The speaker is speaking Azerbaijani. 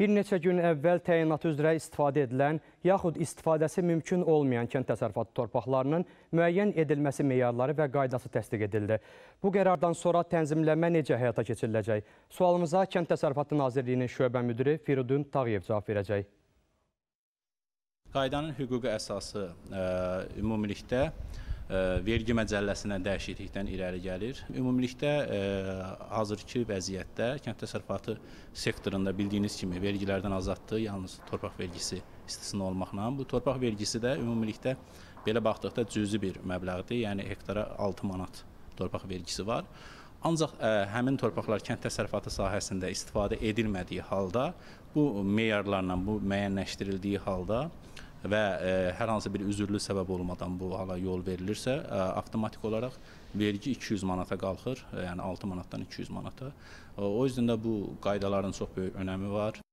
Bir neçə gün əvvəl təyinatı üzrə istifadə edilən, yaxud istifadəsi mümkün olmayan kənd təsərrüfatı torpaqlarının müəyyən edilməsi meyarları və qaydası təsdiq edildi. Bu qərardan sonra tənzimləmə necə həyata keçiriləcək? Sualımıza Kənd Təsərrüfatı Nazirliyinin şöbə müdiri Firudun Tağıyev cavab verəcək. Qaydanın hüquqi əsası ə, e, ümumilikdə vergi məcəlləsinə dəyişiklikdən irəli gəlir. Ümumilikdə hazırki vəziyyətdə kənd təsərrüfatı sektorunda bildiyiniz kimi vergilərdən azaddır, yalnız torpaq vergisi istisna olmaqla. Bu torpaq vergisi də ümumilikdə belə baxdıqda cüzi bir məbləğdir, yəni hektara 6 manat torpaq vergisi var. Ancaq ə, həmin torpaqlar kənd təsərrüfatı sahəsində istifadə edilmədiyi halda bu meyarlarla bu müəyyənləşdirildiyi halda və ə, e, hər hansı bir üzürlü səbəb olmadan bu hala yol verilirsə, ə, e, avtomatik olaraq vergi 200 manata qalxır, e, yəni 6 manatdan 200 manata. O, o yüzdən də bu qaydaların çox böyük önəmi var.